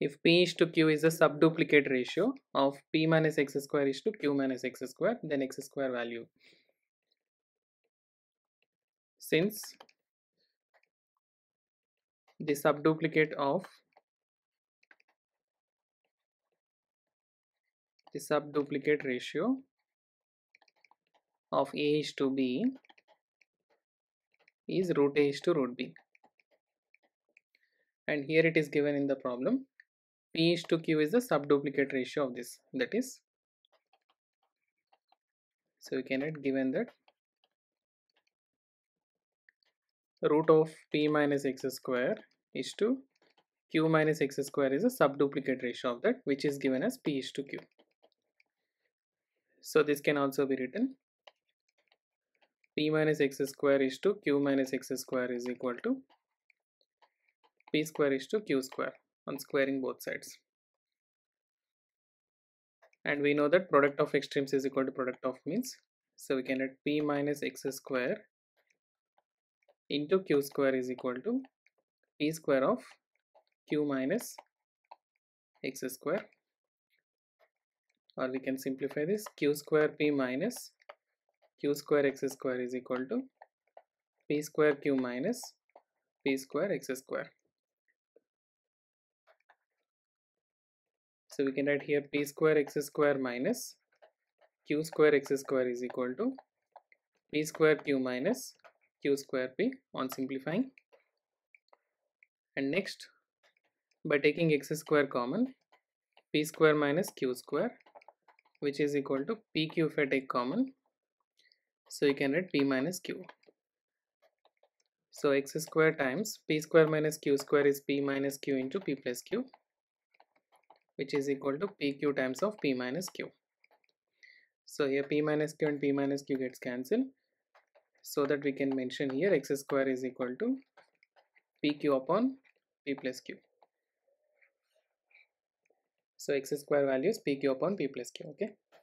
if p is to q is a subduplicate ratio of p minus x square is to q minus x square then x square value since the subduplicate of the subduplicate ratio of h to b is root h to root b and here it is given in the problem P is to Q is the subduplicate ratio of this that is so we can get given that root of P minus X square is to Q minus X square is a subduplicate ratio of that which is given as P is to Q. So this can also be written P minus X square is to Q minus X square is equal to P square is to Q square on squaring both sides and we know that product of extremes is equal to product of means so we can write p minus x square into q square is equal to p square of q minus x square or we can simplify this q square p minus q square x square is equal to p square q minus p square x square So we can write here p square x square minus q square x square is equal to p square q minus q square p on simplifying. And next by taking x square common p square minus q square which is equal to pq if I take common. So you can write p minus q. So x square times p square minus q square is p minus q into p plus q which is equal to PQ times of P minus Q. So here P minus Q and P minus Q gets cancelled so that we can mention here x square is equal to PQ upon P plus Q. So x square value is PQ upon P plus Q, okay.